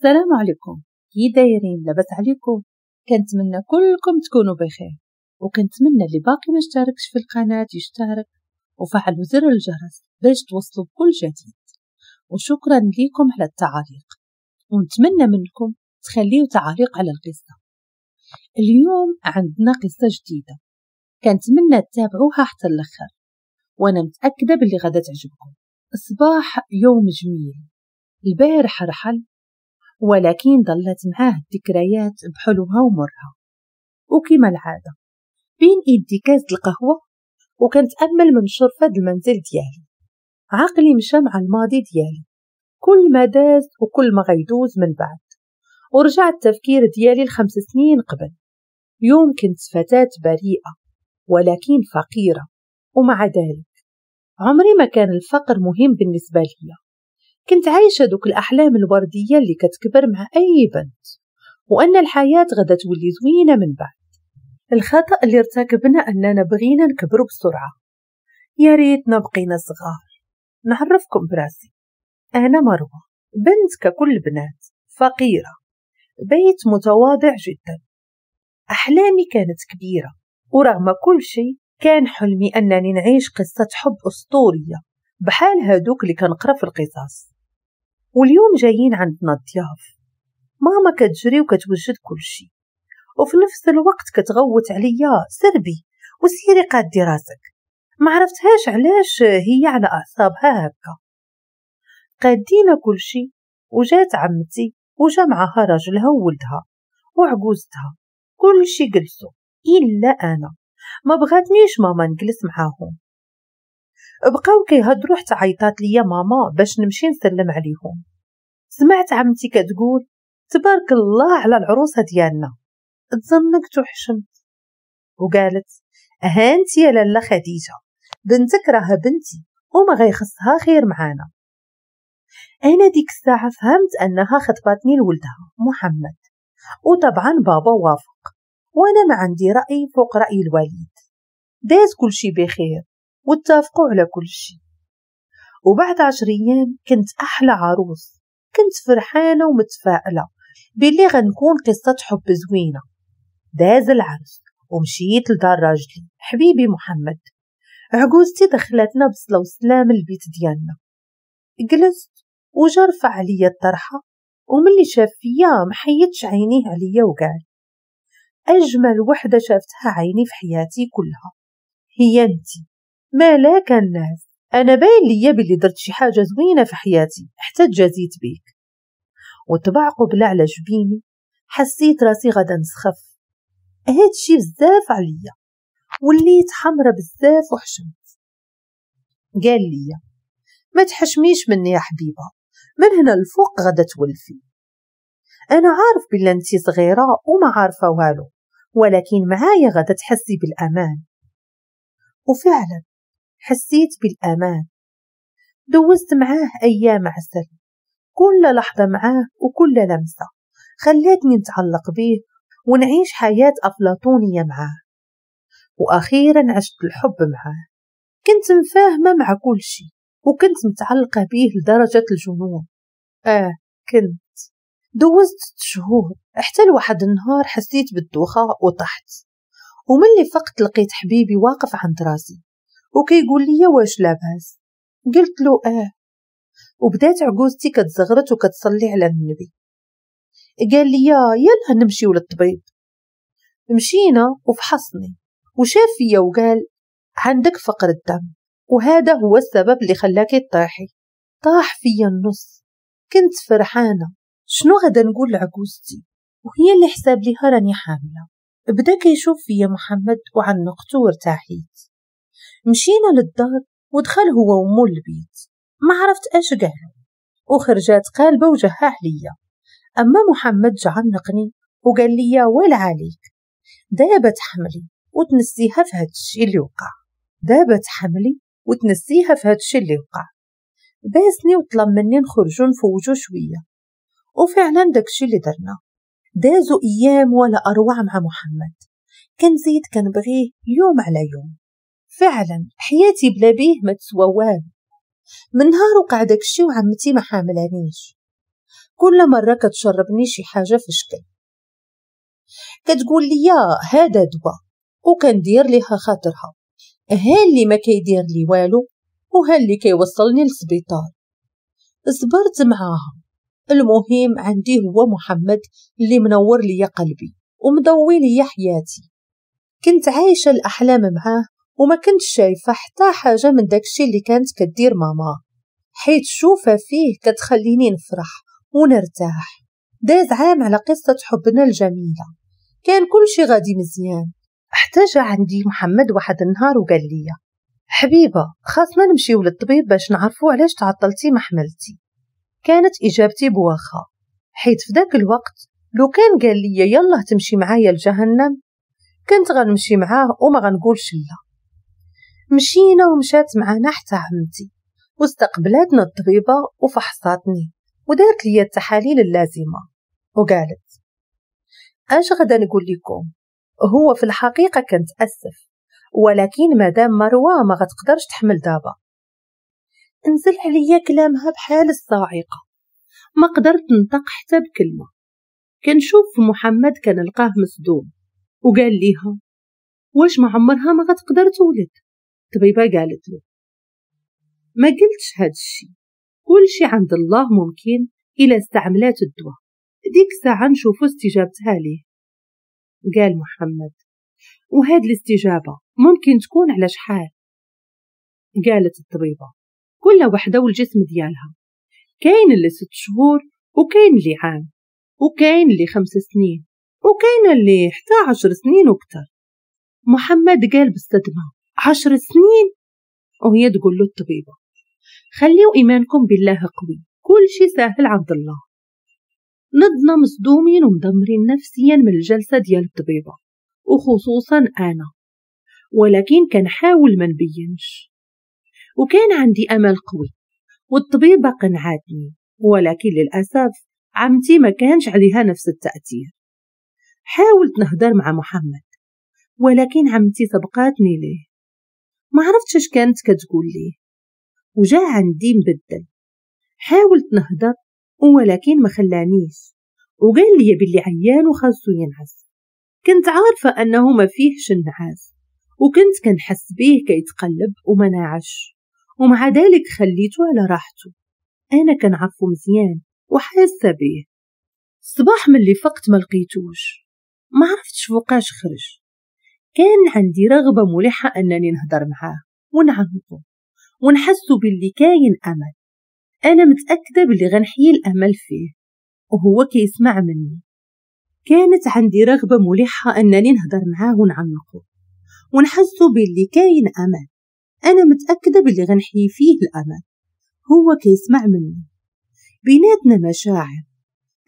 السلام عليكم كي دايرين لاباس عليكم كنتمنى كلكم تكونوا بخير وكنتمنى اللي باقي ما اشتركش في القناه يشترك وفعلوا زر الجرس باش توصلوا بكل جديد وشكرا لكم على التعاليق ونتمنى منكم تخليوا تعاليق على القصه اليوم عندنا قصه جديده كنتمنى تتابعوها حتى الاخر وانا متاكده باللي غدا تعجبكم صباح يوم جميل البارح رحل ولكن ظلت معاه الذكريات بحلوها ومرها وكما العادة بين إيدي كاس القهوة أمل من شرفة المنزل ديالي عقلي مشى مع الماضي ديالي كل ما داز وكل ما غيدوز من بعد ورجع التفكير ديالي لخمس سنين قبل يوم كنت فتاة بريئة ولكن فقيرة ومع ذلك عمري ما كان الفقر مهم بالنسبة لي كنت عايشة دوك الأحلام الوردية اللي كتكبر مع أي بنت وأن الحياة غدا تولي زوينة من بعد الخطأ اللي ارتكبنا أننا بغينا نكبروا بسرعة يا ريتنا بقينا صغار نعرفكم براسي أنا مروة بنت ككل البنات فقيرة بيت متواضع جدا أحلامي كانت كبيرة ورغم كل شيء كان حلمي أنني نعيش قصة حب أسطورية بحال هادوك اللي كنقرا في القصص واليوم جايين عندنا الضياف ماما كتجري وكتوجد كل شيء وفي نفس الوقت كتغوت عليا سربي وسيري قادي راسك ما عرفتهاش علاش هي على أعصابها هكا قادينا كل شيء وجات عمتي وجا معها راجلها وولدها وعجوزتها كل شي جلسوا إلا أنا ما بغاتنيش ماما نجلس معاهم بقاو كيهضروا حتى عيطات ليا ماما باش نمشي نسلم عليهم سمعت عمتي كتقول تبارك الله على العروسة ديالنا تزنقت وحشمت وقالت هانتي يا لاله خديجة بنتك راها بنتي وما غيخصها خير معانا أنا ديك الساعة فهمت أنها خطبتني لولدها محمد وطبعا بابا وافق وأنا ما عندي رأي فوق رأي الوالد داز كلشي بخير واتفقوا على كل شيء وبعد عشر أيام كنت أحلى عروس كنت فرحانة ومتفائلة بلي غنكون قصة حب زوينة داز العرس ومشيت لدار راجلي حبيبي محمد عجوزتي دخلتنا بصلة وسلام البيت ديالنا جلست وجرف عليا الطرحة وملي شاف فيا محيتش عينيه عليا وقال أجمل وحدة شافتها عيني في حياتي كلها هي انتي ما كان الناس أنا باين ليا بلي درت شي حاجة زوينة في حياتي حتى تجازيت بيك وطبع قبلة على جبيني حسيت راسي غدا نسخف هادشي بزاف عليا وليت حمرة بزاف وحشمت قال لي ما تحشميش مني يا حبيبة من هنا الفوق غدا تولفي أنا عارف بلي أنتي صغيرة وما عارفة والو ولكن معايا غدا تحسي بالأمان وفعلا حسيت بالأمان دوزت معاه أيام عسل كل لحظة معاه وكل لمسة خلاتني نتعلق به ونعيش حياة أفلاطونية معاه وأخيرا عشت الحب معاه كنت مفاهمة مع كل شي وكنت متعلقة به لدرجة الجنون آه كنت دوزت شهور حتى لواحد النهار حسيت بالدوخة وطحت اللي فقت لقيت حبيبي واقف عند راسي وكيقول لي واش لاباس قلت له اه وبدات عجوزتي كتزغرت وكتصلي على النبي قال لي يلا نمشيو للطبيب مشينا وفحصني وشاف فيا وقال عندك فقر الدم وهذا هو السبب اللي خلاكي تطيحي طاح فيا النص كنت فرحانه شنو غدا نقول لعجوزتي وهي اللي حساب ليها راني حامله بدا كيشوف فيا محمد وعنقته وارتاحيت مشينا للدار ودخل هو ومو البيت ما عرفت اش قالوا وخرجات قالبة وجهاح عليا أما محمد جعنقني وقال لي ويل عليك دابة حملي وتنسيها في هاد الشي اللي وقع دابة حملي وتنسيها في هاد الشي اللي وقع باسني وطلب مني نخرجو نفوجو شوية وفعلا داكشي اللي درنا دازو أيام ولا أروع مع محمد كان كان كنبغيه يوم على يوم فعلا حياتي بلا بيه ما تسوى والو من نهار وقع داكشي وعمتي ما حاملانيش كل مره كتشربني شي حاجه في شكل كتقول لي هذا دواء وكندير ليها خاطرها ها اللي ما كيدير لي والو وها اللي كيوصلني للسبيطار صبرت معاها المهم عندي هو محمد اللي منور ليا قلبي ومضوي ليا حياتي كنت عايشة الأحلام معاه وما كنت شايفة حتى حاجة من داكشي اللي كانت كدير ماما حيت شوفة فيه كتخليني نفرح ونرتاح داز عام على قصة حبنا الجميلة كان كل شي غادي مزيان احتاج عندي محمد واحد النهار وقال لي حبيبة خاصنا نمشيو للطبيب باش نعرفو علاش تعطلتي ما حملتي كانت إجابتي بواخا حيت في ذاك الوقت لو كان قال لي يلا تمشي معايا لجهنم كنت غنمشي معاه وما غنقولش لا مشينا ومشات معانا حتى عمتي واستقبلتنا الطبيبة وفحصاتني ودارت لي التحاليل اللازمة وقالت اش غدا نقول لكم هو في الحقيقة كنت أسف ولكن مدام مروة ما غتقدرش تحمل دابا نزل عليا كلامها بحال الصاعقة ما قدرت نطق حتى بكلمة كنشوف محمد كنلقاه مصدوم وقال ليها واش ما عمرها ما غتقدر تولد طبيبة قالت له ما قلتش هاد الشي كل شي عند الله ممكن إلى استعملات الدواء ديك ساعة نشوفو استجابتها ليه قال محمد وهاد الاستجابة ممكن تكون على شحال قالت الطبيبة كل وحدة والجسم ديالها كاين اللي ست شهور وكاين اللي عام وكاين اللي خمس سنين وكاين اللي حتى عشر سنين وكتر محمد قال بالصدمة عشر سنين وهي تقول له الطبيبة خليو إيمانكم بالله قوي كل شي سهل عند الله نضنا مصدومين ومدمرين نفسيا من الجلسة ديال الطبيبة وخصوصا أنا ولكن كنحاول ما نبينش وكان عندي أمل قوي والطبيبة قنعتني ولكن للأسف عمتي ما كانش عليها نفس التأثير حاولت نهضر مع محمد ولكن عمتي سبقاتني ليه ما عرفتش اش كانت كتقول ليه وجا عندي مبدل حاولت نهضر ولكن ما خلانيش وقال لي باللي عيان وخاصو ينعس كنت عارفة أنه ما فيهش النعاس وكنت كنحس بيه كيتقلب وما ناعش ومع ذلك خليته على راحته أنا كنعرفو مزيان وحاسة بيه الصباح ملي فقت ما لقيتوش ما عرفتش فوقاش خرج كان عندي رغبة ملحة أنني نهضر معاه ونعمقه ونحسو باللي كاين أمل أنا متأكدة باللي غنحيي الأمل فيه وهو كيسمع مني كانت عندي رغبة ملحة أنني نهضر معاه ونعمقه ونحسو باللي كاين أمل أنا متأكدة باللي غنحيي فيه الأمل هو كيسمع مني بيناتنا مشاعر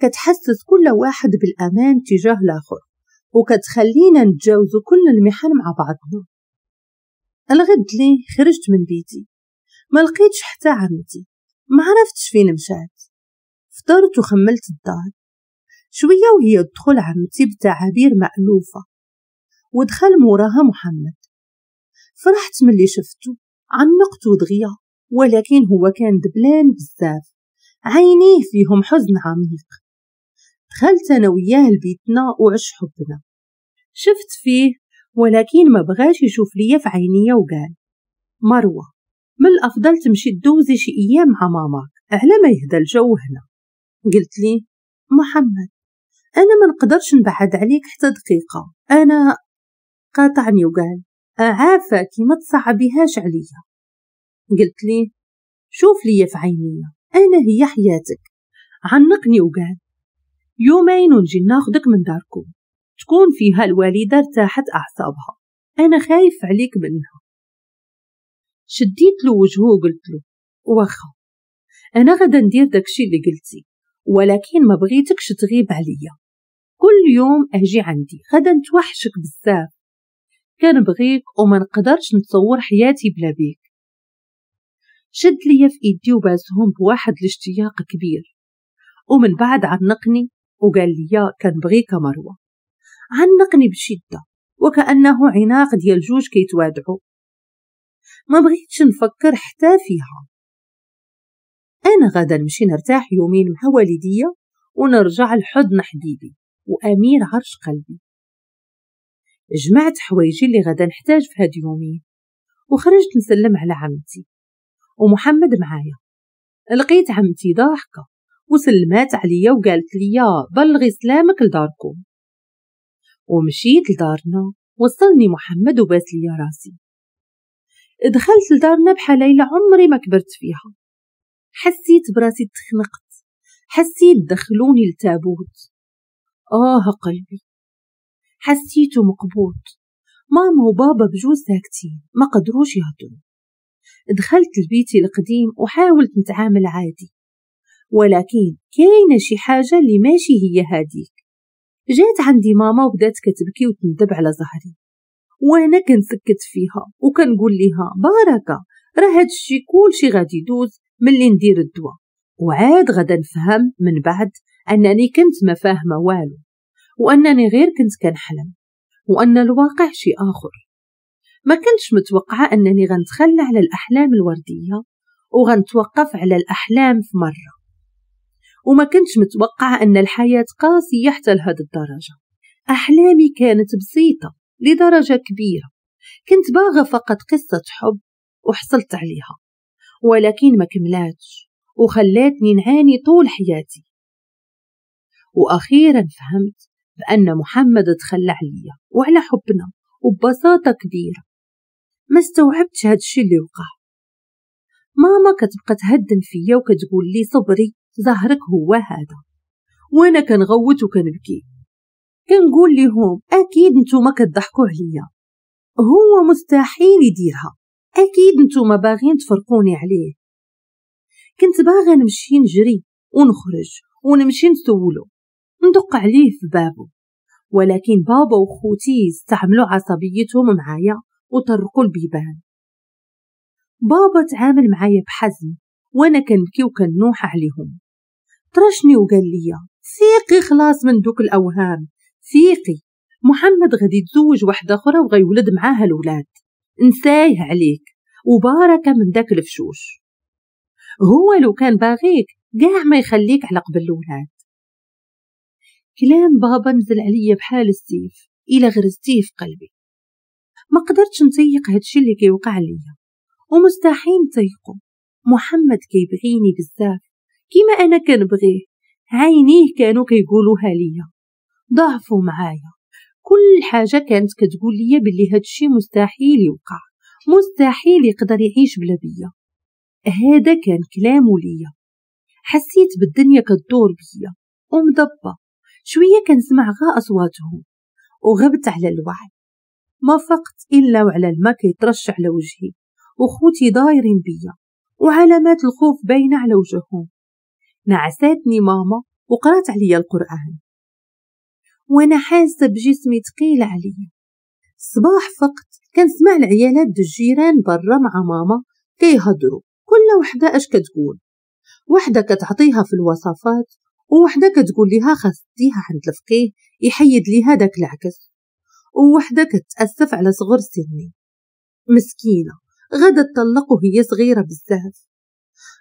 كتحسس كل واحد بالأمان تجاه الآخر وكتخلينا نتجاوزو كل المحن مع بعضنا الغد لي خرجت من بيتي ما لقيتش حتى عمتي ما عرفتش فين مشات فطرت وخملت الدار شوية وهي تدخل عمتي بتعابير مألوفة ودخل موراها محمد فرحت ملي شفتو عنقت دغيا ولكن هو كان دبلان بزاف عينيه فيهم حزن عميق دخلت أنا وياه لبيتنا وعش حبنا شفت فيه ولكن ما بغاش يشوف ليا في عينيا وقال مروة من الأفضل تمشي تدوزي شي أيام مع ماماك على ما يهدى الجو هنا قلت لي محمد أنا ما نقدرش نبعد عليك حتى دقيقة أنا قاطعني وقال عافاكي ما تصعبيهاش عليا قلت لي شوف لي في عينيا أنا هي حياتك عنقني وقال يومين ونجي ناخدك من داركم تكون فيها الوالدة ارتاحت أعصابها أنا خايف عليك منها شديت له وجهه وقلت له واخا أنا غدا ندير داكشي اللي قلتي ولكن ما بغيتكش تغيب عليا كل يوم أجي عندي غدا نتوحشك بزاف كنبغيك وما نقدرش نتصور حياتي بلا بيك شد ليا في ايدي وباسهم بواحد الاشتياق كبير ومن بعد عنقني وقال لي كنبغيك مروة عنقني بشدة وكأنه عناق ديال جوج كيتوادعوا ما بغيتش نفكر حتى فيها أنا غدا نمشي نرتاح يومين مع والدية ونرجع لحضن حبيبي وأمير عرش قلبي جمعت حوايجي اللي غدا نحتاج في هاد يومين وخرجت نسلم على عمتي ومحمد معايا لقيت عمتي ضاحكة وسلمات عليا وقالت ليا بلغي سلامك لداركم ومشيت لدارنا وصلني محمد وباس لي راسي دخلت لدارنا بحال ليلة عمري ما كبرت فيها حسيت براسي تخنقت حسيت دخلوني لتابوت آه قلبي حسيت مقبوط ماما وبابا بجوز ساكتين ما قدروش يهضروا دخلت لبيتي القديم وحاولت نتعامل عادي ولكن كاينه شي حاجه اللي ماشي هي هاديك جات عندي ماما وبدات كتبكي وتندب على ظهري وانا كنسكت فيها وكنقول ليها باركه راه هادشي كلشي غادي يدوز ملي ندير الدواء وعاد غدا نفهم من بعد انني كنت ما فاهمه والو وانني غير كنت كنحلم وان الواقع شي اخر ما كنتش متوقعه انني غنتخلى على الاحلام الورديه وغنتوقف على الاحلام في مره وما كنتش متوقعة أن الحياة قاسية حتى لهذه الدرجة أحلامي كانت بسيطة لدرجة كبيرة كنت باغة فقط قصة حب وحصلت عليها ولكن ما كملاتش وخلاتني نعاني طول حياتي وأخيرا فهمت بأن محمد تخلى عليا وعلى حبنا وببساطة كبيرة ما استوعبتش هادشي اللي وقع ماما كتبقى تهدن فيا وكتقول لي صبري ظهرك هو هذا وانا كنغوت وكنبكي كنقول لهم اكيد نتوما كتضحكوا عليا هو مستحيل يديرها اكيد نتوما باغين تفرقوني عليه كنت باغي نمشي نجري ونخرج ونمشي نسولو ندق عليه في بابو ولكن بابا وخوتي استعملوا عصبيتهم معايا وطرقوا البيبان بابا تعامل معايا بحزم وانا كنبكي وكنوح عليهم طرشني وقال لي فيقي خلاص من دوك الأوهام فيقي محمد غادي يتزوج واحدة أخرى وغيولد معاها الولاد انسايه عليك وبارك من داك الفشوش هو لو كان باغيك قاع ما يخليك على قبل الولاد كلام بابا نزل عليا بحال السيف إلى غرزتيه في قلبي ما قدرتش نطيق هادشي اللي كيوقع ليا ومستحيل نطيقو محمد كيبغيني بزاف كيما أنا كنبغيه عينيه كانوا كيقولوها ليا ضعفوا معايا كل حاجة كانت كتقول ليا بلي هادشي مستحيل يوقع مستحيل يقدر يعيش بلا بيا هذا كان كلامه ليا حسيت بالدنيا كدور بيا ومضبة شوية كنسمع غا أصواتهم وغبت على الوعي ما فقت إلا وعلى الماء كيترش على وجهي وخوتي دايرين بيا وعلامات الخوف باينة على وجههم نعساتني ماما وقرأت عليا القرآن وأنا حاسة بجسمي تقيل عليا صباح فقط كنسمع العيالات دو الجيران برا مع ماما كيهضروا كل وحدة اش كتقول وحدة كتعطيها في الوصفات ووحدة كتقول لها خاص عند الفقيه يحيد ليها داك العكس ووحدة كتأسف على صغر سني مسكينة غدا تطلق وهي صغيرة بزاف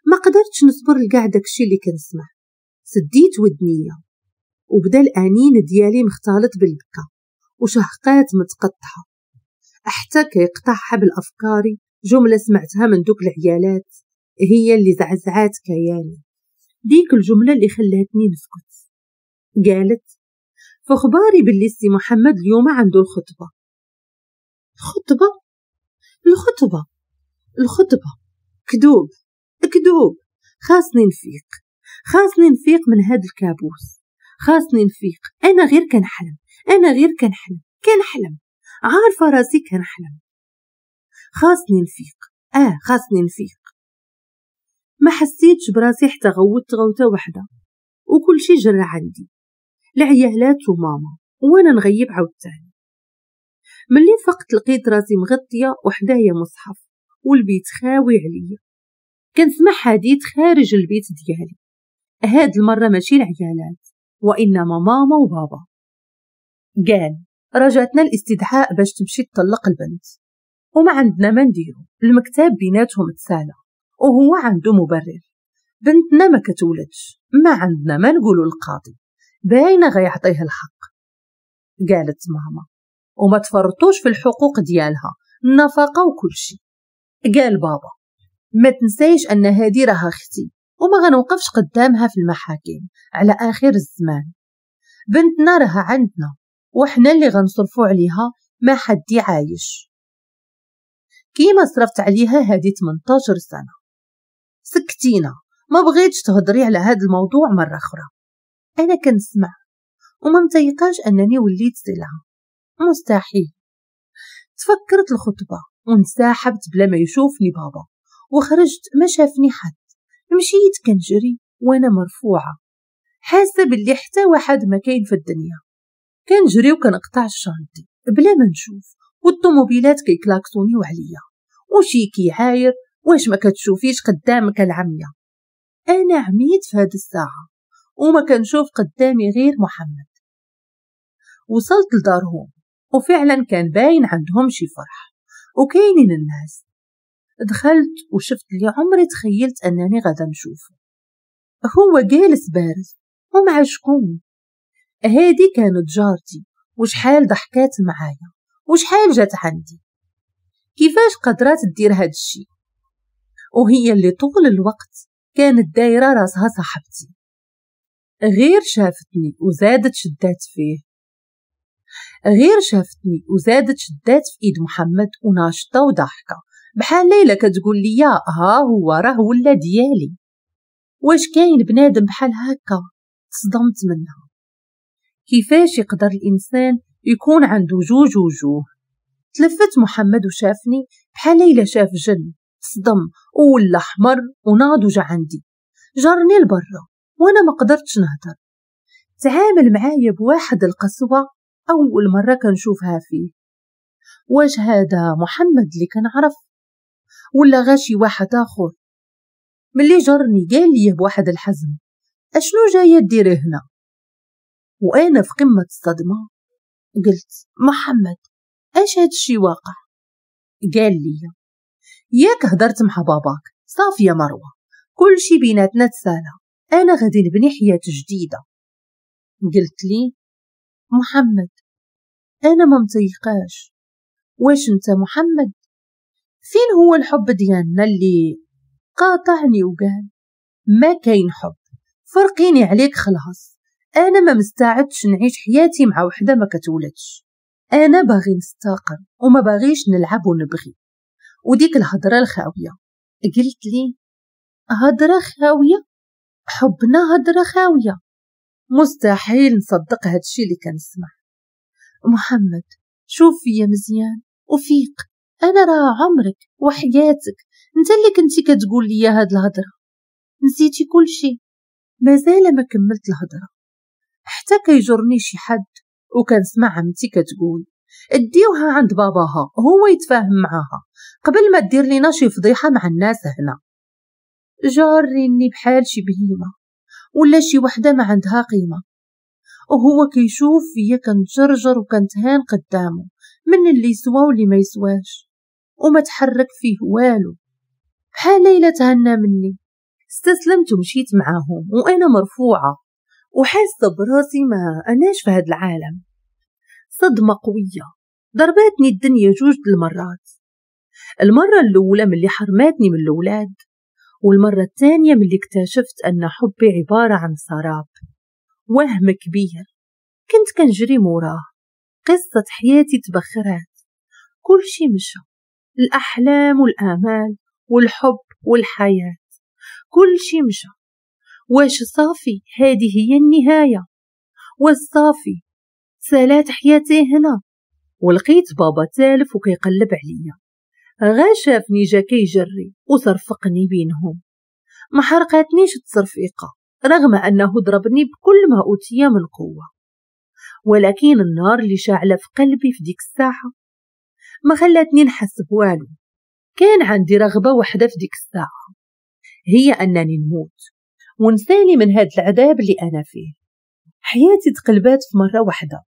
ما قدرتش نصبر لكاع داكشي اللي كنسمع سديت ودنيا وبدا الانين ديالي مختلط بالبكا وشهقات متقطعه حتى كيقطع حبل افكاري جمله سمعتها من دوك العيالات هي اللي زعزعات كياني ديك الجمله اللي خلاتني نسكت قالت فخباري باللي سي محمد اليوم عنده الخطبه الخطبة الخطبه الخطبه كدوب كذوب خاصني نفيق خاصني نفيق من هاد الكابوس خاصني نفيق انا غير كنحلم انا غير كنحلم كنحلم عارفه راسي كنحلم خاصني نفيق اه خاصني نفيق ما حسيتش براسي حتى غوت غوته وحده وكل شي جرى عندي العيالات وماما وانا نغيب عاوتاني ملي فقت لقيت راسي مغطيه وحدايا مصحف والبيت خاوي عليا كنسمع حديث خارج البيت ديالي هاد المرة ماشي العيالات وإنما ماما وبابا قال رجعتنا الاستدعاء باش تمشي تطلق البنت وما عندنا ما نديرو المكتب بيناتهم تسالى وهو عنده مبرر بنتنا ما كتولدش ما عندنا ما نقولو القاضي باينه غيعطيه الحق قالت ماما وما تفرطوش في الحقوق ديالها النفقة وكل شيء قال بابا ما تنسيش أن هذه راها أختي وما غنوقفش قدامها في المحاكم على آخر الزمان بنتنا راها عندنا وحنا اللي غنصرفو عليها ما حد عايش كيما صرفت عليها هذه 18 سنة سكتينا ما بغيتش تهضري على هذا الموضوع مرة أخرى أنا كنسمع وما متيقاش أنني وليت سلعة مستحيل تفكرت الخطبة وانسحبت بلا ما يشوفني بابا وخرجت ما شافني حد مشيت كنجري وانا مرفوعة حاسة باللي حتى واحد ما كاين في الدنيا كنجري وكنقطع الشانطي بلا ما نشوف والطوموبيلات كيكلاكسوني عليا وشي كيعاير واش ما كتشوفيش قدامك العمية انا عميت في هاد الساعة وما كنشوف قدامي غير محمد وصلت لدارهم وفعلا كان باين عندهم شي فرح وكاينين الناس دخلت وشفت اللي عمري تخيلت أنني غدا نشوفه هو جالس بارز ومع شكون هادي كانت جارتي حال ضحكات معايا حال جات عندي كيفاش قدرات تدير هاد الشي وهي اللي طول الوقت كانت دايرة راسها صاحبتي غير شافتني وزادت شدات فيه غير شافتني وزادت شدات في ايد محمد وناشطة وضحكة بحال ليلى كتقول لي ها هو راه ولا ديالي واش كاين بنادم بحال هكا تصدمت منها كيفاش يقدر الانسان يكون عنده جوج وجوه تلفت محمد وشافني بحال ليلى شاف جن صدم ولا حمر وناض وجا عندي جرني لبرا وانا ما قدرتش نهضر تعامل معايا بواحد القسوة أول مرة كنشوفها فيه واش هذا محمد اللي كنعرف ولا غاشي واحد آخر ملي جرني قال لي بواحد الحزم أشنو جاية ديري هنا وأنا في قمة الصدمة قلت محمد اش هاد الشي واقع قال لي ياك هدرت مع باباك صافي يا مروه كل شي بيناتنا تسالى انا غادي نبني حياه جديده قلت لي محمد انا ما متيقاش واش انت محمد فين هو الحب ديالنا اللي قاطعني وقال ما كاين حب فرقيني عليك خلاص انا ما مستعدش نعيش حياتي مع وحده ما كتولدش انا باغي نستقر وما باغيش نلعب ونبغي وديك الهضره الخاويه قلت لي هضره خاويه حبنا هضره خاويه مستحيل نصدق هادشي اللي كنسمع محمد شوف فيا مزيان وفيق انا راه عمرك وحياتك انت اللي كنتي كتقول لي هاد الهضره نسيتي كل شيء مازال ما كملت الهضره حتى كيجرني شي حد وكنسمع عمتي كتقول اديوها عند باباها هو يتفاهم معاها قبل ما دير لينا شي فضيحه مع الناس هنا جاريني بحال شي بهيمه ولا شي وحده ما عندها قيمه وهو كيشوف فيا كنتجرجر وكنتهان قدامه من اللي سوا واللي ما يسواش وما تحرك فيه والو بحال ليلى تهنى مني استسلمت ومشيت معاهم وانا مرفوعه وحاسه براسي ما اناش في هاد العالم صدمه قويه ضرباتني الدنيا جوج المرات المره الاولى ملي حرماتني من الاولاد والمره الثانيه ملي اكتشفت ان حبي عباره عن سراب وهم كبير كنت كنجري موراه قصه حياتي تبخرات كل شي مشى الأحلام والآمال والحب والحياة كل شي مشى واش صافي هذه هي النهاية واش صافي سالات حياتي هنا ولقيت بابا تالف وكيقلب عليا غا شافني جا كيجري وصرفقني بينهم ما حرقتنيش التصرفيقة رغم أنه ضربني بكل ما أوتي من قوة ولكن النار اللي شاعلة في قلبي في ديك الساحه ما خلاتني نحس بوالو كان عندي رغبة وحدة في ديك الساعة هي أنني نموت ونسالي من هاد العذاب اللي أنا فيه حياتي تقلبات في مرة واحدة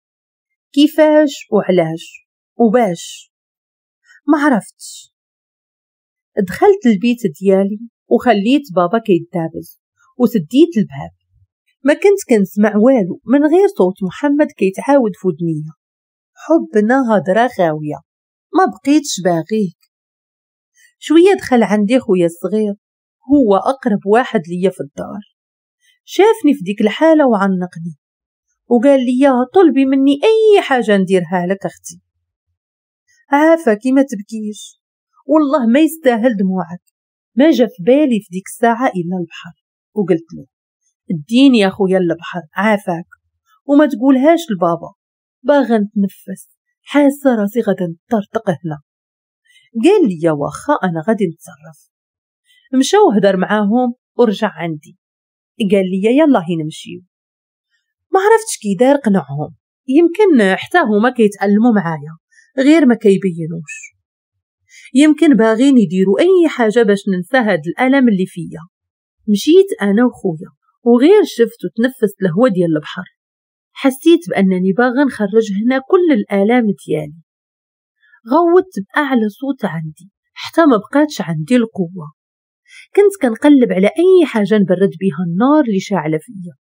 كيفاش وعلاش وباش ما عرفتش دخلت البيت ديالي وخليت بابا كيتدابز وسديت الباب ما كنت كنسمع والو من غير صوت محمد كيتعاود في ودنيا حبنا نهضره غاويه ما بقيتش باغيك شوية دخل عندي خويا الصغير هو أقرب واحد ليا في الدار شافني في ديك الحالة وعنقني وقال لي طلبي مني أي حاجة نديرها لك أختي عافا كي إيه ما تبكيش والله ما يستاهل دموعك ما جا في بالي في ديك الساعة إلا البحر وقلت له اديني يا خويا البحر عافاك وما تقولهاش لبابا باغا نتنفس حاسة نطرطق هنا قال لي واخا أنا غادي نتصرف مشى وهدر معاهم ورجع عندي قال لي يلا هي نمشيو ما عرفتش كي دار قنعهم يمكن حتى هما كيتألموا معايا غير ما كيبينوش يمكن باغين يديروا أي حاجة باش ننسى هاد الألم اللي فيا مشيت أنا وخويا وغير شفت وتنفست الهوا ديال البحر حسيت بأنني باغا نخرج هنا كل الآلام ديالي غوت بأعلى صوت عندي حتى ما بقاتش عندي القوة كنت كنقلب على أي حاجة نبرد بها النار اللي شاعلة فيا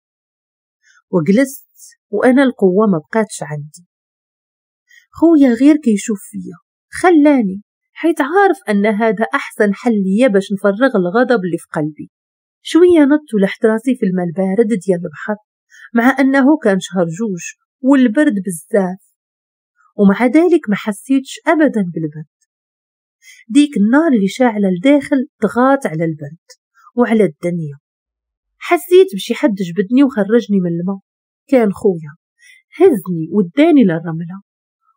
وجلست وأنا القوة ما بقاتش عندي خويا غير كيشوف فيا خلاني حيت عارف أن هذا أحسن حل ليا باش نفرغ الغضب اللي في قلبي شوية نضت لحت راسي في الماء البارد ديال البحر مع أنه كان شهر جوج والبرد بزاف ومع ذلك ما حسيتش أبدا بالبرد ديك النار اللي شاعلة لداخل تغاط على البرد وعلى الدنيا حسيت بشي حد جبدني وخرجني من الماء كان خويا هزني وداني للرملة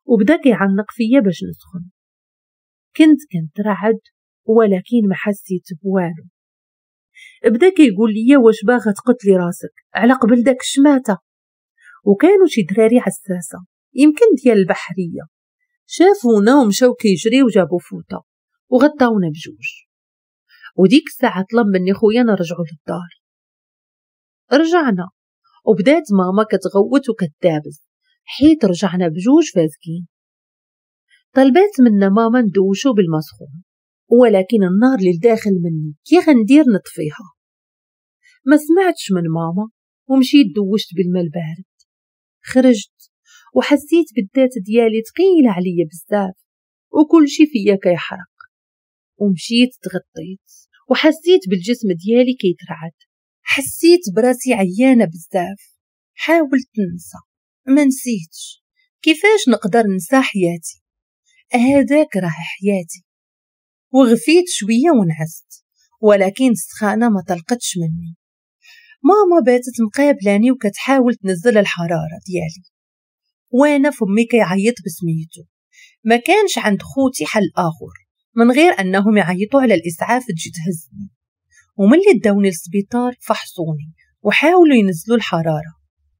وبدا كيعنق فيا باش نسخن كنت كنت رعد ولكن ما حسيت بوالو بدا كيقول لي واش باغا تقتلي راسك على قبل داك الشماته وكانوا شي دراري عساسه يمكن ديال البحريه شافونا ومشاو كيجريو جابوا فوطه وغطاونا بجوج وديك الساعه طلب مني خويا نرجعوا للدار رجعنا وبدات ماما كتغوت وكتدابز حيت رجعنا بجوج فازكين طلبات منا ماما ندوشو بالمسخون ولكن النار للداخل مني كي غندير نطفيها ما سمعتش من ماما ومشيت دوشت بالماء البارد خرجت وحسيت بالذات ديالي تقيلة عليا بزاف وكل شي فيا كيحرق ومشيت تغطيت وحسيت بالجسم ديالي كيترعد حسيت براسي عيانة بزاف حاولت ننسى ما نسيتش كيفاش نقدر ننسى حياتي هذاك راه حياتي وغفيت شوية ونعست ولكن السخانة ما طلقتش مني ماما باتت مقابلاني وكتحاول تنزل الحرارة ديالي وانا فمي كيعيط بسميتو ما كانش عند خوتي حل آخر من غير أنهم يعيطوا على الإسعاف تجي تهزني وملي داوني للسبيطار فحصوني وحاولوا ينزلوا الحرارة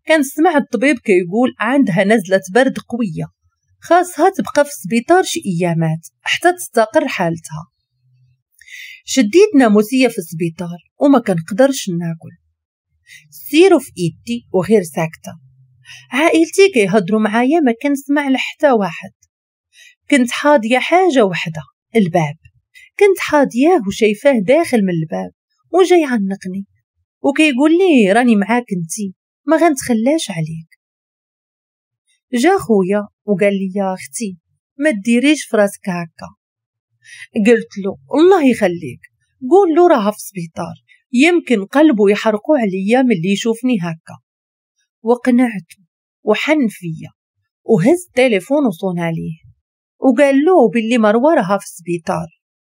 كنسمع الطبيب كيقول عندها نزلة برد قوية خاصها تبقى في السبيطار شي أيامات حتى تستقر حالتها شديت ناموسية في السبيطار وما كنقدرش ناكل سيرو في إيدي وغير ساكتة عائلتي كيهضروا معايا ما كنسمع لحتى واحد كنت حاضية حاجة وحدة الباب كنت حاضياه وشايفاه داخل من الباب وجاي عنقني وكيقول لي راني معاك انتي ما غنتخلاش عليك جا خويا وقال لي يا اختي ما ديريش فراسك هكا قلت له الله يخليك قول له راه في السبيطار يمكن قلبه يحرقو عليا ملي يشوفني هكا وقنعته وحن فيا وهز التليفون وصون عليه وقال له باللي مروة راها في السبيطار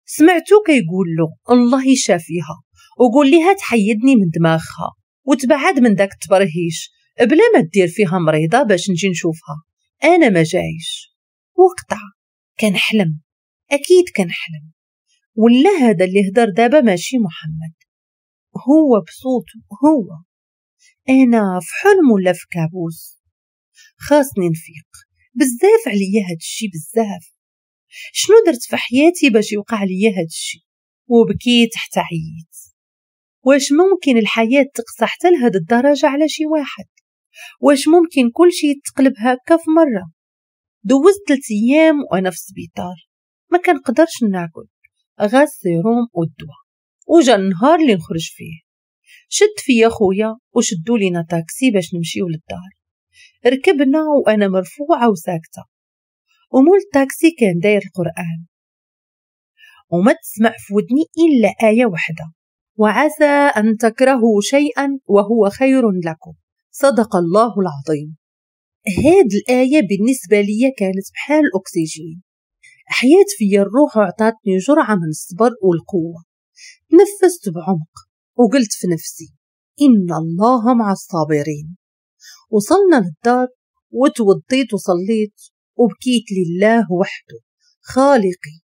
سمعتو كيقول له الله يشافيها وقول ليها تحيدني من دماغها وتبعد من داك التبرهيش بلا ما دير فيها مريضة باش نجي نشوفها أنا ما جايش وقطع حلم أكيد كان حلم ولا هذا اللي هدر دابا ماشي محمد هو بصوت هو أنا في حلم ولا في كابوس خاصني نفيق بزاف عليا هاد الشي بزاف شنو درت في حياتي باش يوقع عليا هاد الشي وبكيت حتى عييت واش ممكن الحياة تقصى حتى لهاد الدرجة على شي واحد واش ممكن كل شي يتقلب هكا في مرة دوزت ثلاث أيام وأنا في السبيطار ما كنقدرش ناكل غاز سيروم والدواء وجا النهار اللي نخرج فيه شد فيا خويا وشدوا لينا تاكسي باش نمشيو للدار ركبنا وانا مرفوعه وساكته ومول التاكسي كان داير القران وما تسمع في ودني الا ايه واحده وعسى ان تكرهوا شيئا وهو خير لكم صدق الله العظيم هاد الآية بالنسبة لي كانت بحال الأكسجين حيات فيا الروح أعطتني جرعة من الصبر والقوة تنفست بعمق وقلت في نفسي إن الله مع الصابرين وصلنا للدار وتوضيت وصليت وبكيت لله وحده خالقي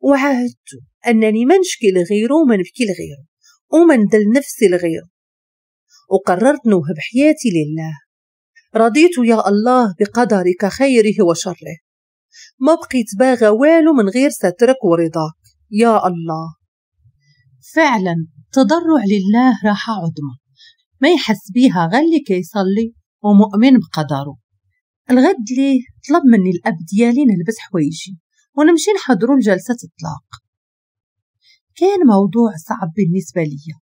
وعهدت أنني ما نشكي لغيره وما نبكي لغيره وما ندل نفسي لغيره وقررت نوهب حياتي لله رضيت يا الله بقدرك خيره وشره ما بقيت باغى والو من غير سترك ورضاك يا الله فعلا تضرع لله راحة عظمى ما يحس بيها غلي كيصلي ومؤمن بقدره الغد ليه طلب مني الأب ديالي نلبس حوايجي ونمشي نحضروا لجلسة إطلاق كان موضوع صعب بالنسبة ليا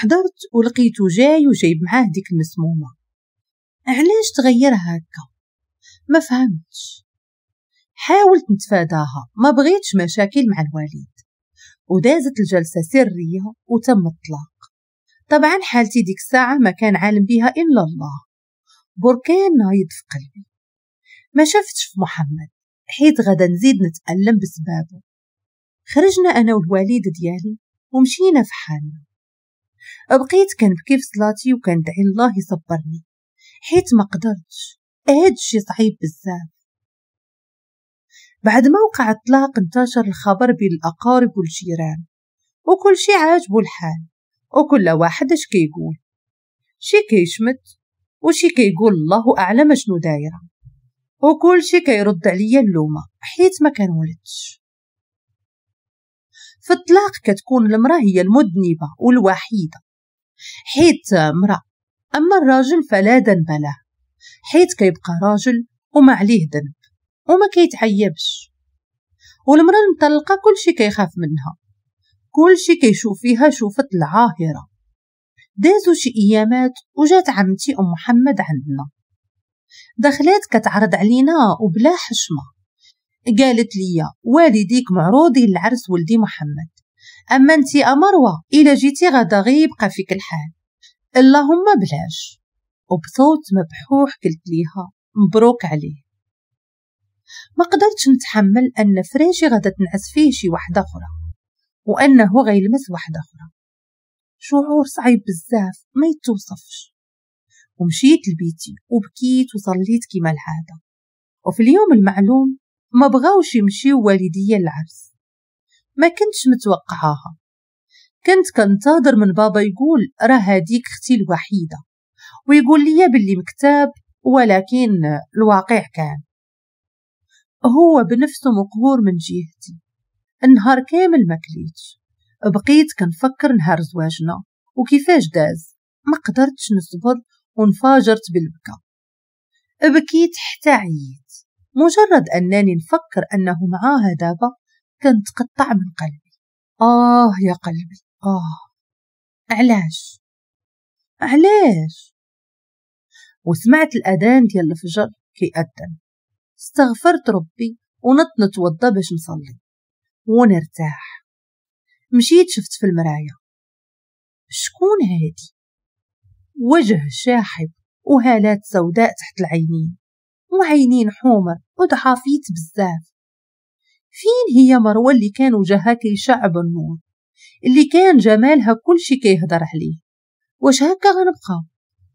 حضرت ولقيته جاي وجايب معاه ديك المسمومة علاش تغير هكا ما فهمتش حاولت نتفاداها ما بغيتش مشاكل مع الوالد ودازت الجلسة سرية وتم الطلاق طبعا حالتي ديك الساعة ما كان عالم بها إلا الله بركان نايض في قلبي ما شفتش في محمد حيت غدا نزيد نتألم بسبابه خرجنا أنا والواليد ديالي ومشينا في حالنا بقيت كنبكي في صلاتي وكندعي الله يصبرني حيت ما قدرتش هادشي صعيب بزاف بعد ما وقع الطلاق انتشر الخبر بين الأقارب والجيران وكل شي عاجبو الحال وكل واحد اش كيقول شي كيشمت وشي كيقول الله أعلم شنو دايرة وكل شي كيرد عليا اللومة حيت ما ولدش في الطلاق كتكون المرأة هي المذنبة والوحيدة حيت امرأة أما الراجل فلا ذنب له حيت كيبقى راجل وما عليه ذنب وما كيتعيبش والمرأة المطلقة كلشي كيخاف منها كلشي كيشوف فيها شوفة العاهرة دازو شي ايامات وجات عمتي ام محمد عندنا دخلات كتعرض علينا وبلا حشمه قالت لي والديك معروضي للعرس ولدي محمد أما أنت أمروة إلا جيتي غدا غيبقى فيك الحال اللهم بلاش وبصوت مبحوح قلت ليها مبروك عليه ما قدرتش نتحمل أن فريشي غدا تنعس فيه شي واحدة أخرى وأنه غيلمس واحدة أخرى شعور صعيب بزاف ما يتوصفش ومشيت لبيتي وبكيت وصليت كما العادة وفي اليوم المعلوم ما بغاوش يمشيو والديا العرس ما كنتش متوقعاها كنت كنتظر من بابا يقول راه هاديك اختي الوحيده ويقول لي باللي مكتاب ولكن الواقع كان هو بنفسه مقهور من جهتي النهار كامل ما كليتش بقيت كنفكر نهار زواجنا وكيفاش داز ما قدرتش نصبر وانفجرت بالبكا بكيت حتى عييت مجرد أنني نفكر أنه معاها دابا قطع من قلبي آه يا قلبي آه علاش علاش وسمعت الأذان ديال الفجر كيأذن استغفرت ربي ونط نتوضى باش نصلي ونرتاح مشيت شفت في المراية شكون هادي وجه شاحب وهالات سوداء تحت العينين وعينين حمر وضحافيت بزاف فين هي مروة اللي كان وجهها كيشعب النور اللي كان جمالها كل شي كيهضر عليه واش هكا غنبقى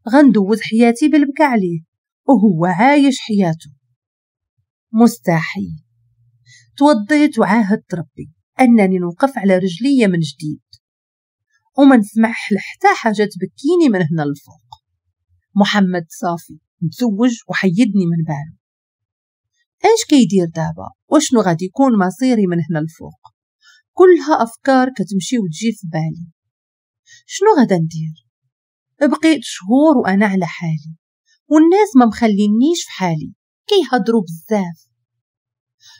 غندوز حياتي بالبكا عليه وهو عايش حياته مستحيل توضيت وعاهدت ربي أنني نوقف على رجلي من جديد وما نسمح لحتى حاجة تبكيني من هنا للفوق محمد صافي تزوج وحيدني من بعده إيش كيدير دابا وشنو غادي يكون مصيري من هنا الفوق كلها أفكار كتمشي وتجي في بالي شنو غادا ندير بقيت شهور وأنا على حالي والناس ما مخلينيش في حالي كيهضروا بزاف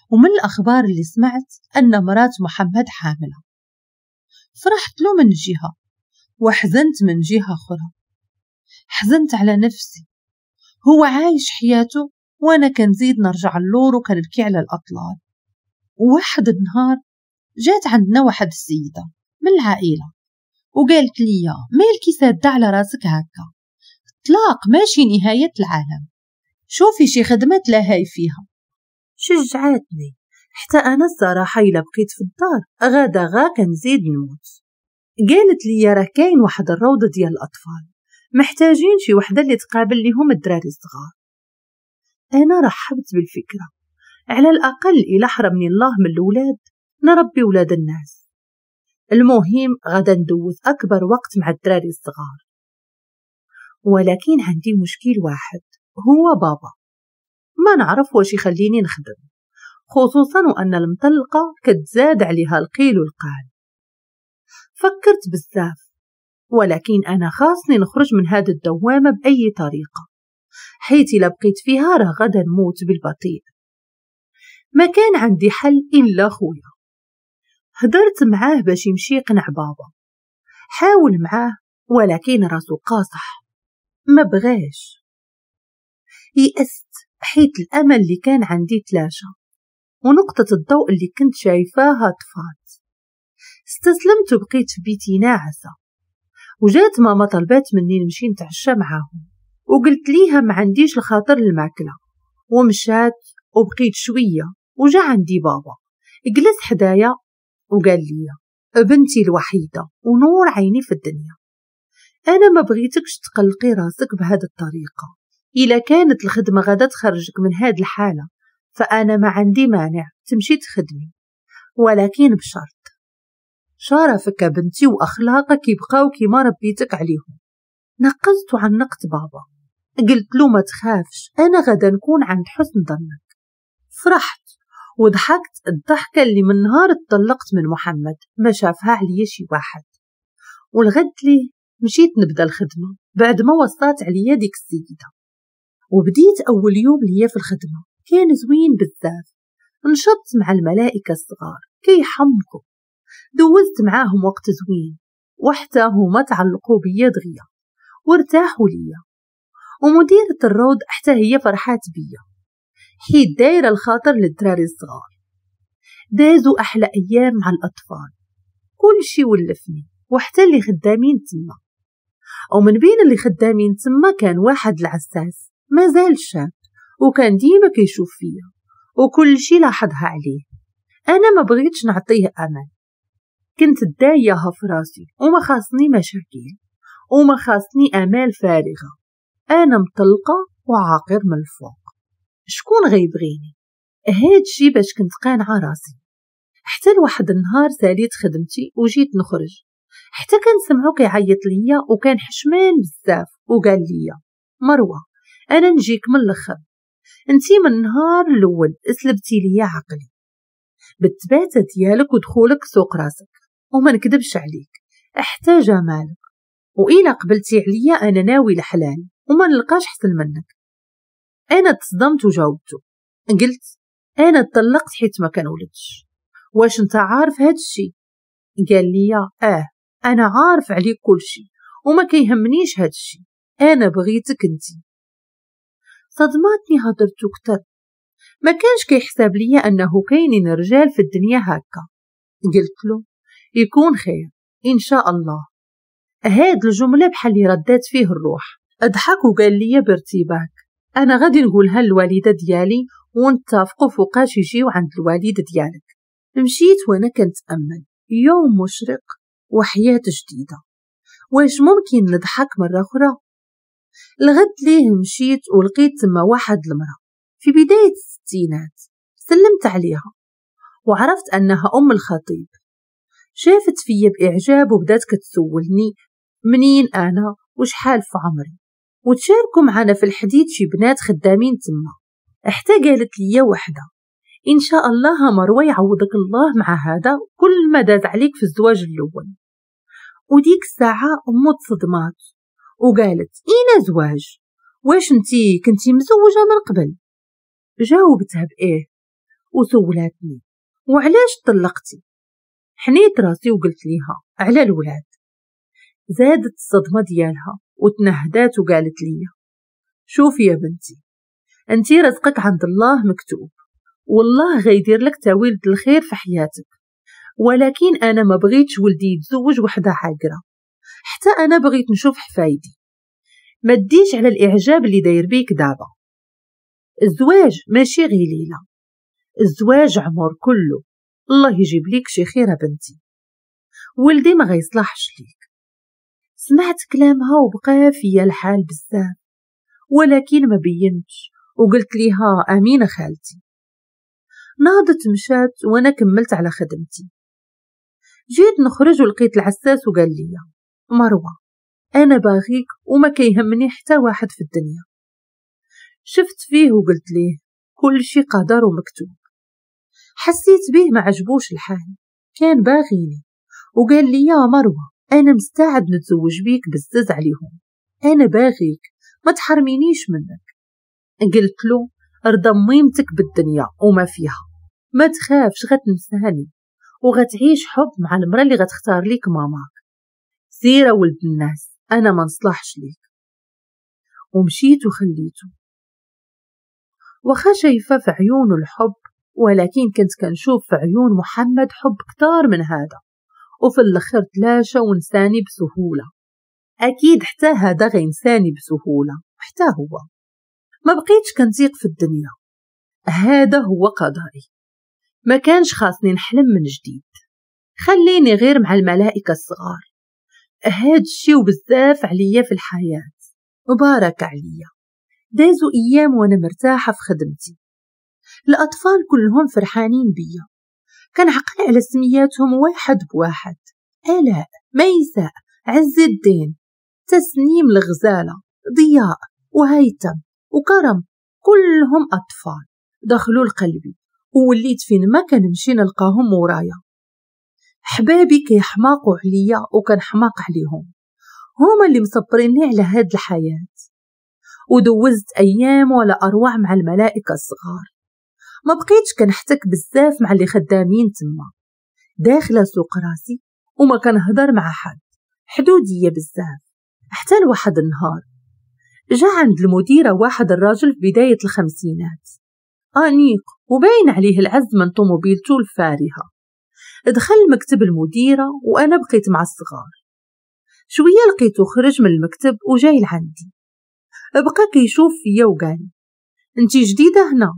ومن الأخبار اللي سمعت أن مرات محمد حاملة فرحت له من جهة وحزنت من جهة أخرى حزنت على نفسي هو عايش حياته وأنا كنزيد نرجع اللور وكنبكي على الأطلال وواحد النهار جات عندنا واحد السيدة من العائلة وقالت لي مالكي سادة على راسك هكا طلاق ماشي نهاية العالم شوفي شي خدمة لاهاي فيها شجعتني حتى أنا الصراحة إلا بقيت في الدار غادا غا كنزيد نموت قالت لي راه كاين واحد الروضة ديال الأطفال محتاجين شي وحدة اللي تقابل ليهم الدراري الصغار أنا رحبت بالفكرة على الأقل إلا حرمني الله من الولاد نربي ولاد الناس المهم غدا ندوز أكبر وقت مع الدراري الصغار ولكن عندي مشكل واحد هو بابا ما نعرف واش يخليني نخدم خصوصا وأن المطلقة كتزاد عليها القيل والقال فكرت بزاف ولكن أنا خاصني نخرج من هاد الدوامة بأي طريقة حيث لا بقيت فيها راه غدا نموت بالبطيء ما كان عندي حل إلا خويا هدرت معاه باش يمشي يقنع بابا حاول معاه ولكن راسو قاصح ما بغاش يأست حيت الأمل اللي كان عندي تلاشى ونقطة الضوء اللي كنت شايفاها طفات استسلمت وبقيت في بيتي ناعسة وجات ماما طلبات مني نمشي نتعشى معاهم وقلت ليها ما عنديش الخاطر الماكلة ومشات وبقيت شوية وجا عندي بابا جلس حدايا وقال لي بنتي الوحيدة ونور عيني في الدنيا أنا ما بغيتكش تقلقي راسك بهاد الطريقة إلا كانت الخدمة غدا تخرجك من هاد الحالة فأنا ما عندي مانع تمشي تخدمي ولكن بشرط شرفك بنتي وأخلاقك يبقاو كيما ربيتك عليهم نقلت وعنقت بابا قلت له ما تخافش أنا غدا نكون عند حسن ظنك فرحت وضحكت الضحكة اللي من نهار اتطلقت من محمد ما شافها عليا شي واحد والغد ليه مشيت نبدا الخدمة بعد ما وصلت عليا ديك السيدة وبديت أول يوم ليا في الخدمة كان زوين بزاف نشطت مع الملائكة الصغار يحمكوا دوزت معاهم وقت زوين وحتى هما تعلقوا بيا دغيا وارتاحوا ليا ومديرة الروض حتى هي فرحات بيا حيت دايرة الخاطر للدراري الصغار دازوا أحلى أيام مع الأطفال كل شي ولفني وحتى اللي خدامين تما ومن بين اللي خدامين تما كان واحد العساس مازال شاب وكان ديما كيشوف فيا وكل شي لاحظها عليه أنا ما بغيتش نعطيه أمل كنت دايها في راسي وما خاصني مشاكل وما خاصني آمال فارغة أنا مطلقة وعاقر من الفوق شكون غيبغيني هاد شي باش كنت قانعة راسي حتى لواحد النهار ساليت خدمتي وجيت نخرج حتى كان سمعو كيعيط ليا وكان حشمان بزاف وقال ليا مروة أنا نجيك من الأخر انتي من النهار الأول سلبتي ليا عقلي بالتباتة ديالك ودخولك سوق راسك وما نكذبش عليك احتاج مالك وإلا قبلتي عليا أنا ناوي لحلال وما نلقاش حسن منك أنا تصدمت وجاوبته قلت أنا تطلقت حيت ما كان ولدش واش انت عارف هاد الشي قال لي اه انا عارف عليك كل شي وما كيهمنيش هاد الشي انا بغيتك انتي صدماتني هضرتو كتر ما كانش كيحسب ليا انه كاينين رجال في الدنيا هكا قلت له يكون خير ان شاء الله هاد الجمله بحال اللي ردات فيه الروح ضحك وقال لي بارتباك أنا غادي نقولها للوالدة ديالي ونتفقوا فوقاش يجيو عند الوالدة ديالك مشيت وأنا كنتأمل يوم مشرق وحياة جديدة واش ممكن نضحك مرة أخرى؟ الغد ليه مشيت ولقيت تما واحد المرأة في بداية الستينات سلمت عليها وعرفت أنها أم الخطيب شافت فيا بإعجاب وبدات كتسولني منين أنا وشحال في عمري وتشاركوا معنا في الحديث شي بنات خدامين تما حتى قالت لي وحده ان شاء الله مروه يعوضك الله مع هذا كل ما داز عليك في الزواج الاول وديك الساعه امو تصدمات وقالت إينا زواج واش انتي كنتي مزوجه من قبل جاوبتها بايه وسولاتني وعلاش طلقتي حنيت راسي وقلت ليها على الولاد زادت الصدمه ديالها وتنهدات وقالت لي شوفي يا بنتي أنتي رزقك عند الله مكتوب والله غيدير لك تاويلة الخير في حياتك ولكن أنا ما بغيتش ولدي يتزوج وحدة عاقرة حتى أنا بغيت نشوف حفايدي ما تديش على الإعجاب اللي داير بيك دابا الزواج ماشي غي ليلة الزواج عمر كله الله يجيب ليك شي خير بنتي ولدي ما غيصلحش ليك سمعت كلامها وبقى فيا الحال بزاف ولكن ما بينتش وقلت ليها أمينة خالتي ناضت مشات وأنا كملت على خدمتي جيت نخرج ولقيت العساس وقال لي مروة أنا باغيك وما كيهمني حتى واحد في الدنيا شفت فيه وقلت ليه كل شي قدر ومكتوب حسيت بيه ما عجبوش الحال كان باغيني وقال لي يا مروة أنا مستعد نتزوج بيك بزز عليهم أنا باغيك ما تحرمينيش منك قلت له رضا ميمتك بالدنيا وما فيها ما تخافش غتنساني وغتعيش حب مع المرأة اللي غتختار ليك ماماك سيرة ولد الناس أنا ما نصلحش ليك ومشيت وخليته وخا شايفة في عيونه الحب ولكن كنت كنشوف في عيون محمد حب كتار من هذا وفي الاخر تلاشى ونساني بسهولة أكيد حتى هذا غينساني بسهولة حتى هو ما بقيتش كنتيق في الدنيا هذا هو قضائي ما كانش خاصني نحلم من جديد خليني غير مع الملائكة الصغار هاد الشي وبزاف عليا في الحياة مبارك عليا دازوا أيام وأنا مرتاحة في خدمتي الأطفال كلهم فرحانين بيا كنعقل على سمياتهم واحد بواحد آلاء ميساء عز الدين تسنيم الغزالة ضياء وهيثم وكرم كلهم أطفال دخلوا لقلبي ووليت فين ما كنمشي نلقاهم مورايا حبابي كيحماقوا عليا وكنحماق عليهم هما اللي مصبريني على هاد الحياة ودوزت أيام ولا أروع مع الملائكة الصغار ما بقيتش كنحتك بزاف مع اللي خدامين تما داخلة سوق راسي وما كنهضر مع حد حدودية بزاف حتى لواحد النهار جا عند المديرة واحد الراجل في بداية الخمسينات أنيق وباين عليه العز من طوموبيلته الفارهة دخل مكتب المديرة وأنا بقيت مع الصغار شوية لقيته خرج من المكتب وجاي لعندي بقى كيشوف فيا وقال انتي جديدة هنا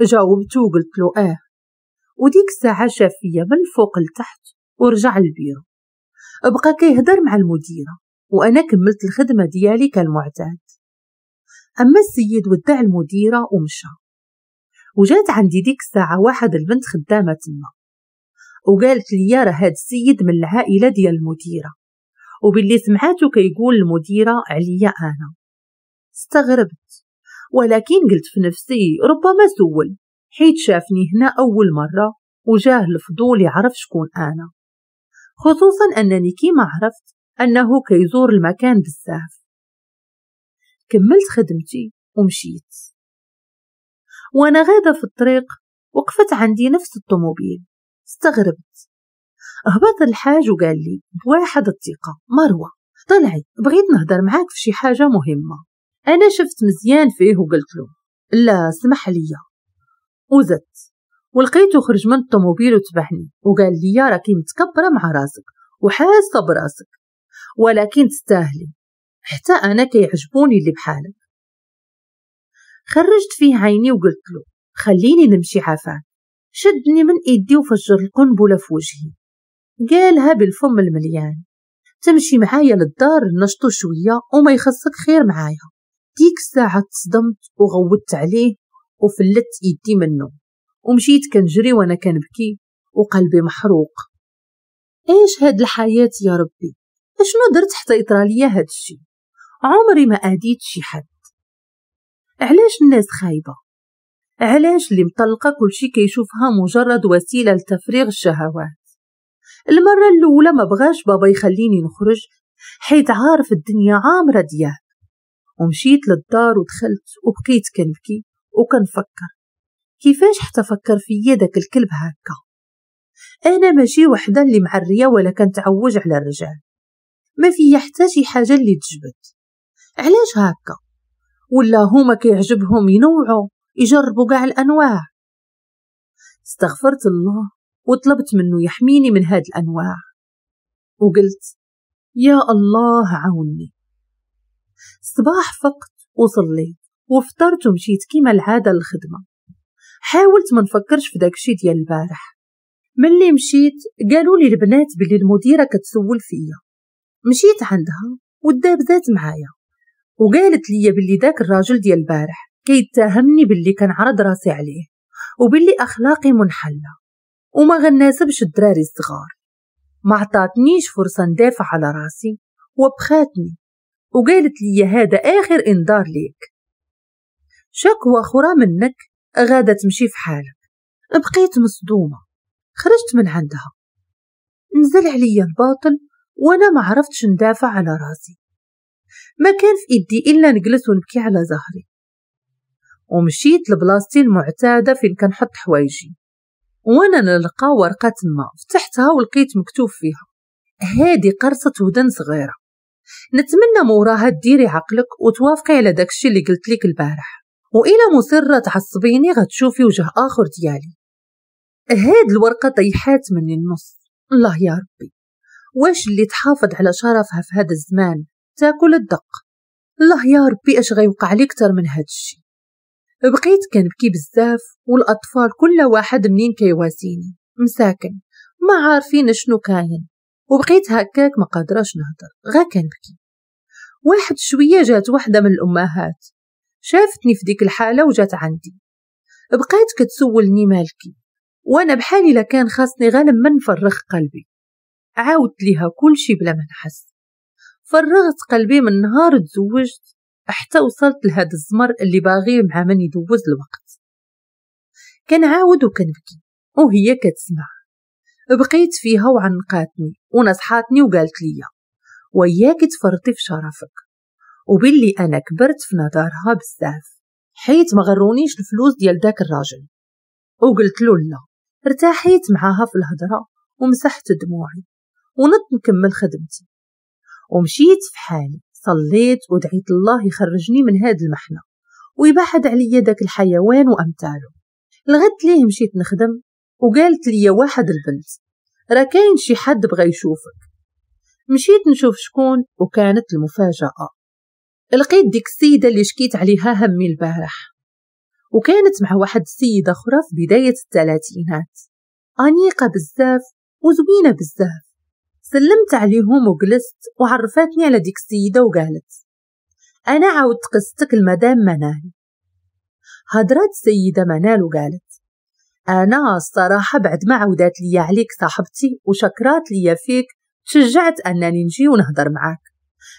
جاوبته وقلت له آه وديك الساعة شاف فيا من فوق لتحت ورجع للبيرو بقى كيهضر مع المديرة وأنا كملت الخدمة ديالي كالمعتاد أما السيد ودع المديرة ومشى وجات عندي ديك الساعة واحد البنت خدامة تما وقالت لي راه هاد السيد من العائلة ديال المديرة وباللي سمعاتو كيقول المديرة عليا أنا استغربت ولكن قلت في نفسي ربما زول حيت شافني هنا أول مرة وجاه الفضول يعرف شكون أنا خصوصا أنني كيما عرفت أنه كيزور المكان بزاف كملت خدمتي ومشيت وأنا غادة في الطريق وقفت عندي نفس الطوموبيل استغربت هبط الحاج وقال لي بواحد الثقة مروة طلعي بغيت نهضر معاك في شي حاجة مهمة أنا شفت مزيان فيه وقلت له لا سمح ليا وزدت ولقيته خرج من الطوموبيل وتبعني وقال لي راكي متكبرة مع راسك وحاسة براسك ولكن تستاهلي حتى أنا كيعجبوني اللي بحالك خرجت فيه عيني وقلت له خليني نمشي عافاك شدني من إيدي وفجر القنبلة في وجهي قالها بالفم المليان تمشي معايا للدار نشطو شوية وما يخصك خير معايا ديك الساعة تصدمت وغوت عليه وفلت يدي منه ومشيت كنجري وانا كنبكي وقلبي محروق ايش هاد الحياة يا ربي اشنو درت حتى يطرى هاد الشي عمري ما اديت شي حد علاش الناس خايبة علاش اللي مطلقة كلشي كيشوفها مجرد وسيلة لتفريغ الشهوات المرة الأولى ما بغاش بابا يخليني نخرج حيت عارف الدنيا عامرة دياه ومشيت للدار ودخلت وبقيت كنبكي وكنفكر كيفاش حتى فكر فيا داك الكلب هكا انا ماشي وحده اللي معريه ولا كنتعوج على الرجال ما في حتى شي حاجه اللي تجبد علاش هكا ولا هما كيعجبهم ينوعوا يجربوا كاع الانواع استغفرت الله وطلبت منه يحميني من هاد الانواع وقلت يا الله عاوني صباح فقط وصليت وفطرت ومشيت كيما العادة للخدمة حاولت ما نفكرش في داكشي ديال البارح ملي مشيت قالوا لي البنات بلي المديرة كتسول فيا مشيت عندها ودابزات معايا وقالت لي بلي داك الراجل ديال البارح كيتهمني باللي كنعرض راسي عليه وباللي اخلاقي منحله وما غناسبش الدراري الصغار ما عطاتنيش فرصه ندافع على راسي وبخاتني وقالت لي هذا آخر إنذار ليك شكوى خرى منك غادة تمشي في حالك بقيت مصدومة خرجت من عندها نزل عليا الباطل وأنا ما عرفتش ندافع على راسي ما كان في إيدي إلا نجلس ونبكي على ظهري ومشيت لبلاصتي المعتادة فين كنحط حوايجي وانا نلقى ورقة ما فتحتها ولقيت مكتوب فيها هادي قرصة ودن صغيرة نتمنى موراها تديري عقلك وتوافقي على داكشي اللي قلت لك البارح وإلى مصرة تعصبيني غتشوفي وجه آخر ديالي هاد الورقة طيحات من النص الله يا ربي واش اللي تحافظ على شرفها في هذا الزمان تاكل الدق الله يا ربي اش غيوقع لي كتر من هاد الشي بقيت كنبكي بزاف والاطفال كل واحد منين كيواسيني مساكن ما عارفين شنو كاين وبقيت هكاك ما قادراش نهضر غا كنبكي واحد شويه جات وحده من الامهات شافتني في ديك الحاله وجات عندي بقيت كتسولني مالكي وانا بحالي لكان كان خاصني غنم من نفرغ قلبي عاودت ليها كلشي بلا ما نحس فرغت قلبي من نهار تزوجت حتى وصلت لهاد الزمر اللي باغي مع من يدوز الوقت كنعاود وكنبكي وهي كتسمع بقيت فيها وعنقاتني ونصحاتني وقالت لي وياك تفرطي في شرفك وباللي أنا كبرت في نظرها بزاف حيت ما غرونيش الفلوس ديال داك الراجل وقلت له لا ارتاحيت معاها في الهضرة ومسحت دموعي ونط نكمل خدمتي ومشيت في حالي صليت ودعيت الله يخرجني من هاد المحنة ويبعد عليا داك الحيوان وأمثاله لغد ليه مشيت نخدم وقالت لي واحد البنت راه كاين شي حد بغى يشوفك مشيت نشوف شكون وكانت المفاجأة لقيت ديك السيدة اللي شكيت عليها همي البارح وكانت مع واحد السيدة أخرى في بداية الثلاثينات أنيقة بزاف وزوينة بزاف سلمت عليهم وجلست وعرفاتني على ديك السيدة وقالت أنا عاودت قصتك المدام منال هدرات السيدة منال وقالت أنا الصراحة بعد ما عودت لي عليك صاحبتي وشكرات لي فيك تشجعت أنني نجي ونهضر معاك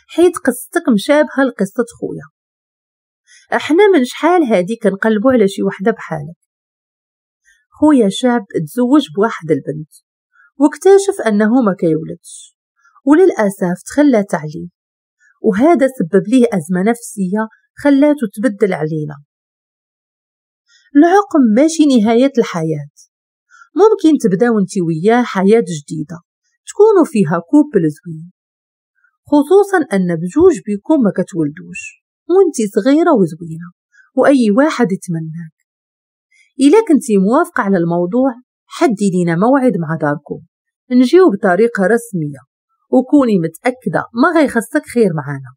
حيت قصتك مشابهة لقصة خويا احنا من شحال هادي كنقلبو على شي وحدة بحالك خويا شاب تزوج بواحد البنت واكتشف أنه ما كيولدش وللأسف تخلات عليه وهذا سبب ليه أزمة نفسية خلاته تبدل علينا العقم ماشي نهاية الحياة ممكن تبداو انت وياه حياة جديدة تكونوا فيها كوبل زوين خصوصا أن بجوج بيكون ما كتولدوش وانت صغيرة وزوينة وأي واحد يتمناك إلا كنتي موافقة على الموضوع حدي لينا موعد مع داركم نجيو بطريقة رسمية وكوني متأكدة ما غيخصك خير معانا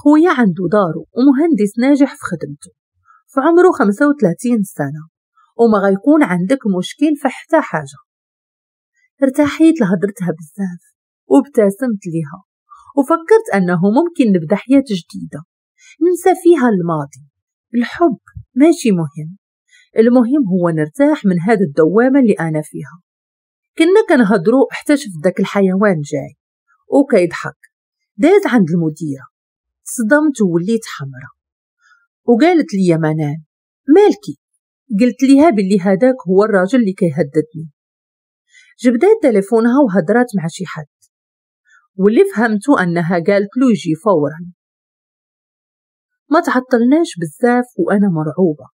خويا عنده دارو ومهندس ناجح في خدمته في عمره 35 سنة وما غيكون عندك مشكل في حتى حاجة ارتحيت لهدرتها بزاف وابتسمت ليها وفكرت أنه ممكن نبدأ حياة جديدة ننسى فيها الماضي الحب ماشي مهم المهم هو نرتاح من هاد الدوامة اللي أنا فيها كنا كنهضرو حتى شفت داك الحيوان جاي وكيضحك داز عند المديرة صدمت ووليت حمرة وقالت لي منال مالكي قلت ليها باللي هذاك هو الراجل اللي كيهددني جبدات تليفونها وهدرات مع شي حد واللي فهمتو أنها قالت له يجي فورا ما تعطلناش بزاف وأنا مرعوبة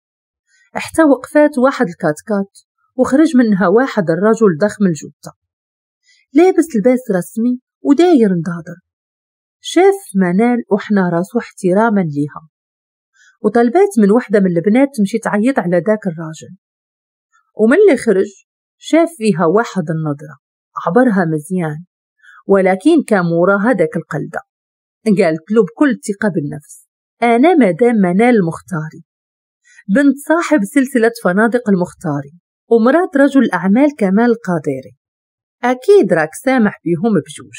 حتى وقفات واحد الكاتكات وخرج منها واحد الرجل ضخم الجبة لابس لباس رسمي وداير نضاضر شاف منال وحنا راسو احتراما ليها وطلبات من وحدة من البنات تمشي تعيط على ذاك الراجل ومن اللي خرج شاف فيها واحد النظرة عبرها مزيان ولكن كان موراها ذاك القلدة قالت له بكل ثقة بالنفس أنا مدام منال المختاري بنت صاحب سلسلة فنادق المختاري ومرات رجل الأعمال كمال القاديري أكيد راك سامح بيهم بجوج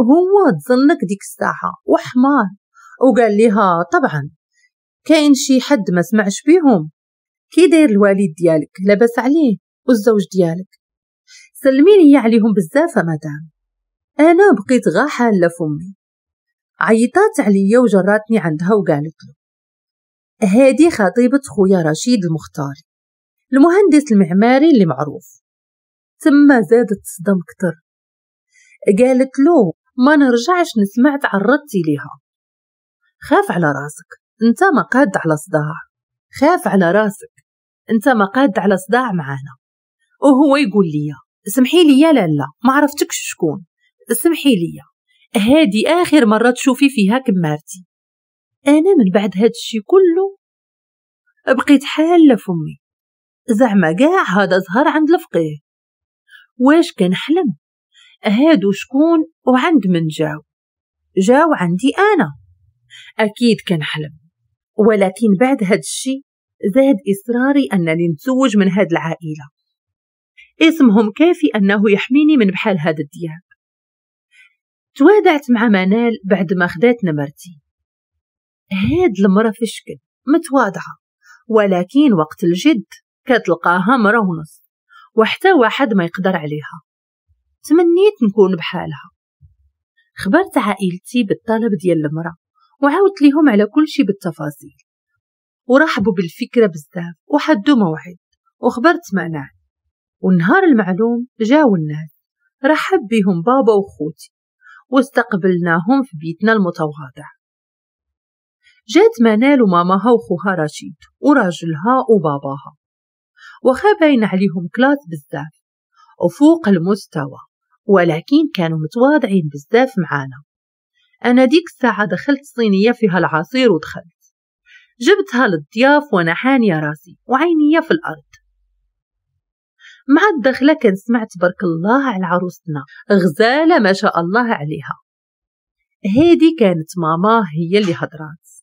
هو تظنك ديك الساعة وحمار وقال لها طبعا كاين شي حد ما سمعش بيهم كي داير الوالد ديالك لاباس عليه والزوج ديالك سلمي ليا عليهم بزاف مدام انا بقيت غا حاله فمي عيطات عليا وجراتني عندها وقالت له هادي خطيبة خويا رشيد المختار المهندس المعماري اللي معروف تما زادت تصدم كتر قالت له ما نرجعش نسمع تعرضتي ليها خاف على راسك انت ما قاد على صداع خاف على راسك انت ما قاد على صداع معانا وهو يقول لي سمحي لي يا لالا ما عرفتكش شكون سمحي لي هادي اخر مره تشوفي فيها كمارتي انا من بعد هاد الشي كله بقيت حاله فمي زعما كاع هذا زهر عند الفقيه واش كان حلم هادو شكون وعند من جاو جاو عندي انا اكيد كان حلم ولكن بعد هاد الشي زاد إصراري أنني نتزوج من هاد العائلة اسمهم كافي أنه يحميني من بحال هاد الدياب توادعت مع منال بعد ما خدات نمرتي هاد المرة في شكل متواضعة ولكن وقت الجد كتلقاها مرة ونص وحتى واحد ما يقدر عليها تمنيت نكون بحالها خبرت عائلتي بالطلب ديال المرأة وعاودت ليهم على كل شي بالتفاصيل ورحبوا بالفكرة بزاف وحدوا موعد وخبرت معنا والنهار المعلوم جاو الناس رحب بهم بابا وخوتي واستقبلناهم في بيتنا المتواضع جات منال وماماها وخوها رشيد وراجلها وباباها وخا باين عليهم كلاس بزاف وفوق المستوى ولكن كانوا متواضعين بزاف معانا أنا ديك الساعة دخلت صينية فيها العصير ودخلت جبتها للضياف وأنا حانية راسي وعينية في الأرض مع الدخلة كان سمعت برك الله على عروستنا غزالة ما شاء الله عليها هادي كانت ماما هي اللي هضرات